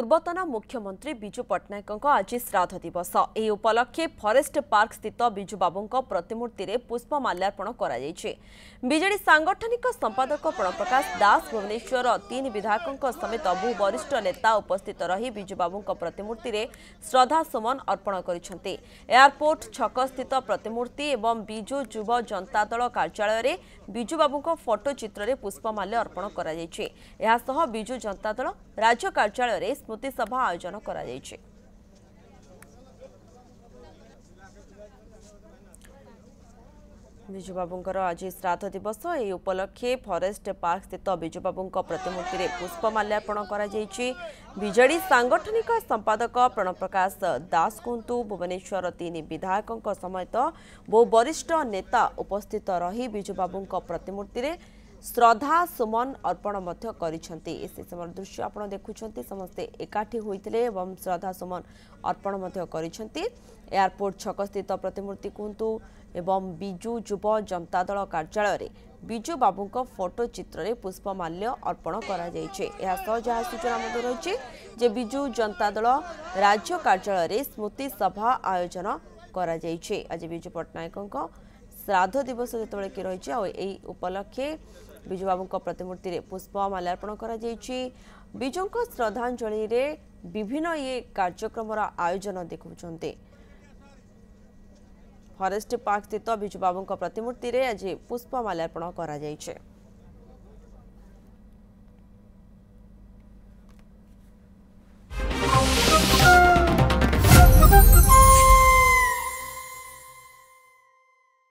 ପୂର୍ବତନ ମୁଖ୍ୟମନ୍ତ୍ରୀ ବିଜୁ ପଟ୍ଟନାୟକଙ୍କ ଆଜି ଶ୍ରାଦ୍ଧ ଦିବସ ଏହି ଉପଲକ୍ଷେ ଫରେଷ୍ଟ ପାର୍କ ସ୍ଥିତ ବିଜୁ ବାବୁଙ୍କ ପ୍ରତିମୂର୍ତ୍ତିରେ ପୁଷ୍ପ ମାଲ୍ୟାର୍ପଣ କରାଯାଇଛି ବିଜେଡି ସାଂଗଠନିକ ସମ୍ପାଦକ ପ୍ରଣପ୍ରକାଶ ଦାସ ଭୁବନେଶ୍ୱର ତିନି ବିଧାୟକଙ୍କ ସମେତ ବହୁ ବରିଷ୍ଠ ନେତା ଉପସ୍ଥିତ ରହି ବିଜୁ ବାବୁଙ୍କ ପ୍ରତିମୂର୍ତ୍ତିରେ ଶ୍ରଦ୍ଧାସୁମନ ଅର୍ପଣ କରିଛନ୍ତି ଏୟାରପୋର୍ଟ ଛକ ସ୍ଥିତ ପ୍ରତିମୂର୍ତ୍ତି ଏବଂ ବିଜୁ ଯୁବ ଜନତା ଦଳ କାର୍ଯ୍ୟାଳୟରେ ବିଜୁ ବାବୁଙ୍କ ଫଟୋ ଚିତ୍ରରେ ପୁଷ୍ପମାଲ୍ୟ ଅର୍ପଣ କରାଯାଇଛି ଏହାସହ ବିଜୁ ଜନତା ଦଳ ରାଜ୍ୟ କାର୍ଯ୍ୟାଳୟରେ ସ୍ମୃତି ସଭା ଆୟୋଜନ କରାଯାଇଛି ବିଜୁବାବୁଙ୍କର ଆଜି ଶ୍ରାଦ୍ଧ ଦିବସ ଏହି ଉପଲକ୍ଷେ ଫରେଷ୍ଟ ପାର୍କ ସ୍ଥିତ ବିଜୁବାବୁଙ୍କ ପ୍ରତିମୂର୍ତ୍ତିରେ ପୁଷ୍ପ ମାଲ୍ୟାର୍ପଣ କରାଯାଇଛି ବିଜେଡି ସାଂଗଠନିକ ସମ୍ପାଦକ ପ୍ରଣବପ୍ରକାଶ ଦାସ କୁହନ୍ତୁ ଭୁବନେଶ୍ୱର ତିନି ବିଧାୟକଙ୍କ ସମେତ ବହୁ ବରିଷ୍ଠ ନେତା ଉପସ୍ଥିତ ରହି ବିଜୁବାବୁଙ୍କ ପ୍ରତିମୂର୍ତ୍ତିରେ শ্রদ্ধা সুমন অর্পণ করেছেন সে সময় দৃশ্য আপনার দেখুম সমস্তে একাঠি হয়েছে এবং শ্রদ্ধা সুমন অর্পণ করেছেন এয়ারপোর্ট ছকস্থিত প্রতিমূর্তি কুহতু এবং বিজু যুব জনতা দল কার্যালয়ে বিজু বাবুঙ্ ফটো চিত্রে পুষ্পমাল্য অর্পণ করা যাইছে এসব যা সূচনা মধ্যে রয়েছে যে বিজু জনতা দল রাজ্য কার্যালয়ে স্মৃতি সভা আয়োজন করা যাইছে আজ বিজু পট্টনায়কঙ্ক ଶ୍ରାଦ୍ଧ ଦିବସ ଯେତେବେଳେ କି ରହିଛି ଆଉ ଏହି ଉପଲକ୍ଷେ ବିଜୁବାବୁଙ୍କ ପ୍ରତିମୂର୍ତ୍ତିରେ ପୁଷ୍ପମାଲ୍ୟାର୍ପଣ କରାଯାଇଛି ବିଜୁଙ୍କ ଶ୍ରଦ୍ଧାଞ୍ଜଳିରେ ବିଭିନ୍ନ ଇଏ କାର୍ଯ୍ୟକ୍ରମର ଆୟୋଜନ ଦେଖାଉଛନ୍ତି ଫରେଷ୍ଟ ପାର୍କ ସ୍ଥିତ ବିଜୁବାବୁଙ୍କ ପ୍ରତିମୂର୍ତ୍ତିରେ ଆଜି ପୁଷ୍ପମାଲ୍ୟାର୍ପଣ କରାଯାଇଛି